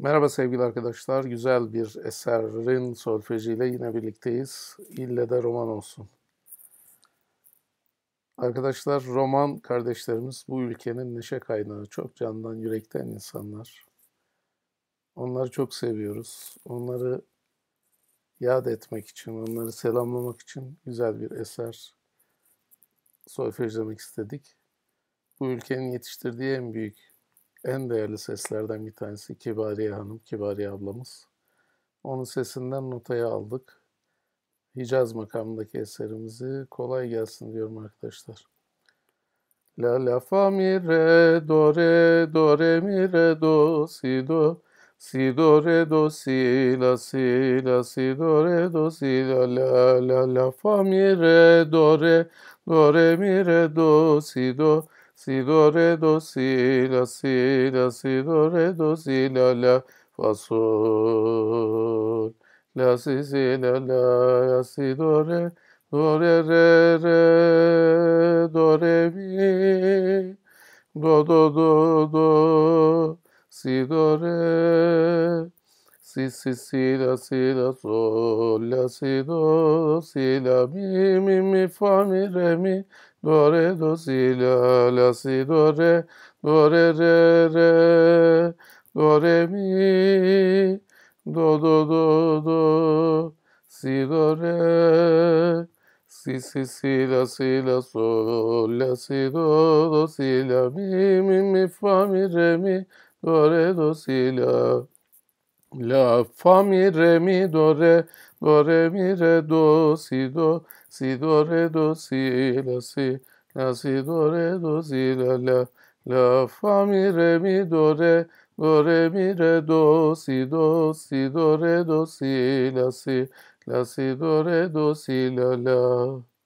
Merhaba sevgili arkadaşlar. Güzel bir eserin solfejiyle yine birlikteyiz. İlle de roman olsun. Arkadaşlar roman kardeşlerimiz bu ülkenin neşe kaynağı. Çok candan yürekten insanlar. Onları çok seviyoruz. Onları yad etmek için, onları selamlamak için güzel bir eser solfejlemek istedik. Bu ülkenin yetiştirdiği en büyük en değerli seslerden bir tanesi Kibariye Hanım, Kibariye ablamız. Onun sesinden notayı aldık. Hicaz makamındaki eserimizi kolay gelsin diyorum arkadaşlar. La la fa mi re do re do re mi re do si do si do re do si la si la si do re do si la la la la fa mi re do re do re mi re do si do si do re do si la si la si do re do si la la fa sol la si si la la la si do re do re re re do re mi do do do do si do re si si si la si la sol la si do si la mi mi mi fa mi re mi do re do si la la si do re do re re re do re mi do do do do si do re si si si la si la sol la si do do si la mi mi mi fa mi re mi do re do si la La fa mi re mi do re do re mi re do si do si do re do si la si la si do re do si la la la fa mi re mi do re do re mi re do si do si do re do si la si la si do re do si la la